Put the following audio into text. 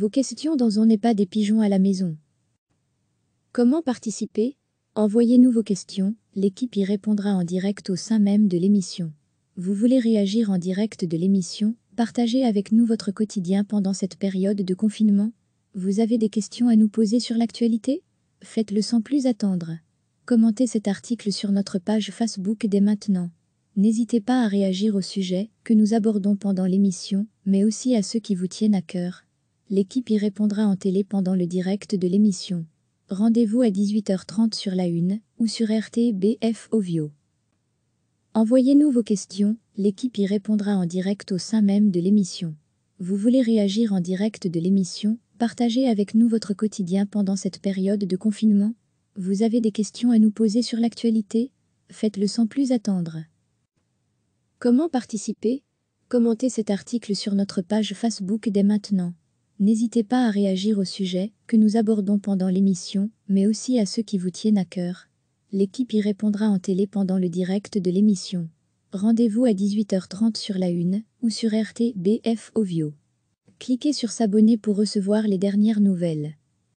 Vos questions dans On n'est pas des pigeons à la maison. Comment participer Envoyez-nous vos questions, l'équipe y répondra en direct au sein même de l'émission. Vous voulez réagir en direct de l'émission Partagez avec nous votre quotidien pendant cette période de confinement Vous avez des questions à nous poser sur l'actualité Faites-le sans plus attendre. Commentez cet article sur notre page Facebook dès maintenant. N'hésitez pas à réagir aux sujets que nous abordons pendant l'émission, mais aussi à ceux qui vous tiennent à cœur. L'équipe y répondra en télé pendant le direct de l'émission. Rendez-vous à 18h30 sur la Une ou sur RTBF Ovio. Envoyez-nous vos questions, l'équipe y répondra en direct au sein même de l'émission. Vous voulez réagir en direct de l'émission Partagez avec nous votre quotidien pendant cette période de confinement. Vous avez des questions à nous poser sur l'actualité Faites-le sans plus attendre. Comment participer Commentez cet article sur notre page Facebook dès maintenant. N'hésitez pas à réagir au sujet que nous abordons pendant l'émission, mais aussi à ceux qui vous tiennent à cœur. L'équipe y répondra en télé pendant le direct de l'émission. Rendez-vous à 18h30 sur la Une ou sur RTBF Ovio. Cliquez sur S'abonner pour recevoir les dernières nouvelles.